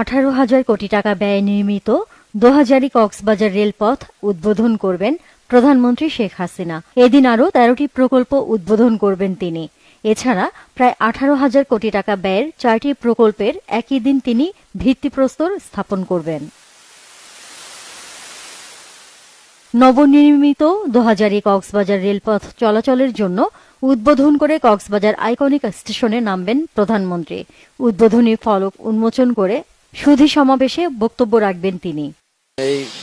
আঠারো হাজার কোটি টাকা ব্যয় নির্মিত দোহাজারি কক্সবাজার রেলপথ উদ্বোধন করবেন প্রধানমন্ত্রী শেখ হাসিনা এদিন আরও তেরোটি প্রকল্প উদ্বোধন করবেন তিনি এছাড়া প্রায় আঠারো হাজার কোটি টাকা ব্যয়ের চারটি প্রকল্পের একই দিন তিনি ভিত্তিপ্রস্তর স্থাপন করবেন নবনির্মিত দোহাজারি কক্সবাজার রেলপথ চলাচলের জন্য উদ্বোধন করে কক্সবাজার আইকনিক স্টেশনে নামবেন প্রধানমন্ত্রী উদ্বোধনী ফলক উন্মোচন করে সুধী সমাবেশে বক্তব্য রাখবেন তিনি এই